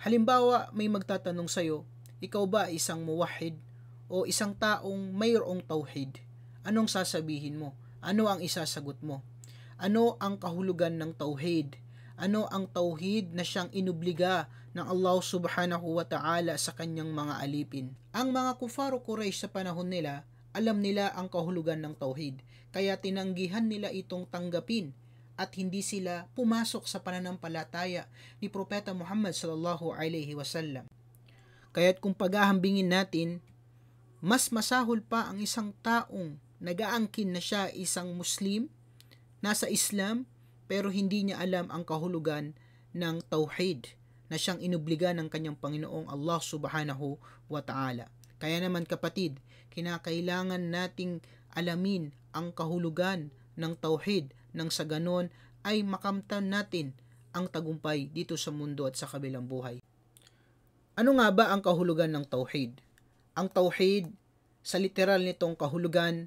Halimbawa, may magtatanong sa'yo, ikaw ba isang muwahid o isang taong mayroong tauhid? Anong sasabihin mo? Ano ang isasagot mo? Ano ang kahulugan ng tauhid? Ano ang tauhid na siyang inubliga ng Allah subhanahu wa ta'ala sa kanyang mga alipin? Ang mga kufaro Quraysh sa panahon nila, alam nila ang kahulugan ng tauhid, kaya tinanggihan nila itong tanggapin at hindi sila pumasok sa pananampalataya ni Propeta Muhammad sallallahu alaihi wasallam. Kaya't kung paghahambingin natin, mas masahol pa ang isang taong nagaangkin na siya isang Muslim, nasa Islam, pero hindi niya alam ang kahulugan ng tauhid na siyang inubliga ng kanyang Panginoong Allah subhanahu wa ta'ala. Kaya naman kapatid, kinakailangan nating alamin ang kahulugan ng tauhid nang sa ganon ay makamtan natin ang tagumpay dito sa mundo at sa kabilang buhay. Ano nga ba ang kahulugan ng tauhid? Ang tauhid, sa literal nitong kahulugan,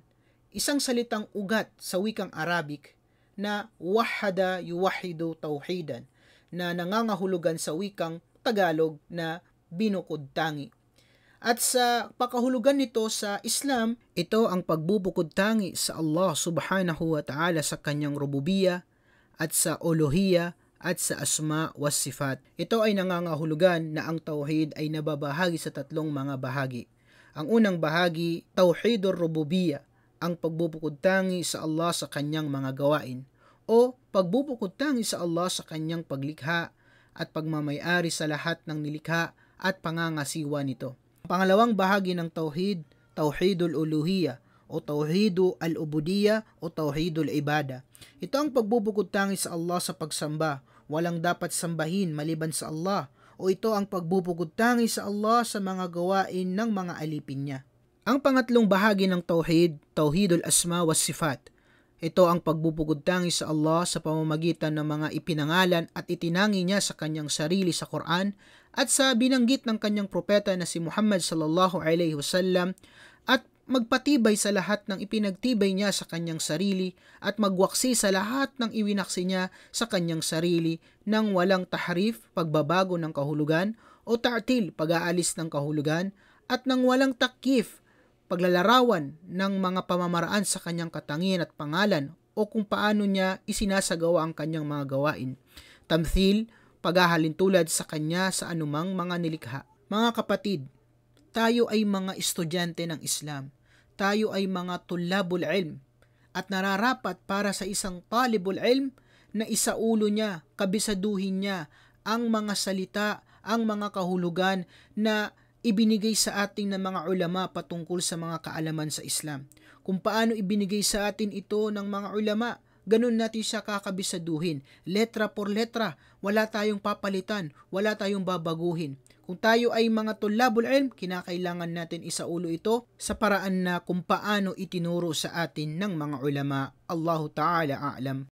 isang salitang ugat sa wikang Arabic na wahada yuwahidu tauhidan na nangangahulugan sa wikang Tagalog na binukod tangi at sa pakahulugan nito sa Islam, ito ang pagbubukod tangi sa Allah subhanahu wa ta'ala sa kanyang rububiya at sa olohiya at sa asma wa sifat. Ito ay nangangahulugan na ang tauhid ay nababahagi sa tatlong mga bahagi. Ang unang bahagi, tauhidur rububiya, ang pagbubukod tangi sa Allah sa kanyang mga gawain o pagbubukod tangi sa Allah sa kanyang paglikha at pagmamayari sa lahat ng nilikha at pangangasiwa nito. Pangalawang bahagi ng Tauhid, Tauhidul Uluhiya o Tauhidu al-Ubudiyya o Tauhidul Ibada. Ito ang pagbubukod tangi sa Allah sa pagsamba, walang dapat sambahin maliban sa Allah o ito ang pagbubukod tangi sa Allah sa mga gawain ng mga alipin niya. Ang pangatlong bahagi ng Tauhid, Tauhidul Asma was Sifat ito ang pagbubugod tangi sa Allah sa pamamagitan ng mga ipinangalan at itinangi niya sa kanyang sarili sa Quran at sa binanggit ng kanyang propeta na si Muhammad sallallahu alaihi wasallam at magpatibay sa lahat ng ipinagtibay niya sa kanyang sarili at magwaksi sa lahat ng iwinaksi niya sa kanyang sarili nang walang tahrif, pagbabago ng kahulugan o ta'til, pag-aalis ng kahulugan at nang walang takif, paglalarawan ng mga pamamaraan sa kanyang katangian at pangalan o kung paano niya isinasagawa ang kanyang mga gawain. Tamthil, paghahalin tulad sa kanya sa anumang mga nilikha. Mga kapatid, tayo ay mga estudyante ng Islam. Tayo ay mga tulabul ilm at nararapat para sa isang talibul ilm na isaulo niya, kabisaduhin niya ang mga salita, ang mga kahulugan na ibinigay sa atin ng mga ulama patungkol sa mga kaalaman sa Islam. Kung paano ibinigay sa atin ito ng mga ulama, ganun natin siya kakabisaduhin. Letra por letra, wala tayong papalitan, wala tayong babaguhin. Kung tayo ay mga tulabul ilm, kinakailangan natin isaulo ito sa paraan na kung paano itinuro sa atin ng mga ulama. Allahu Ta'ala a'lam.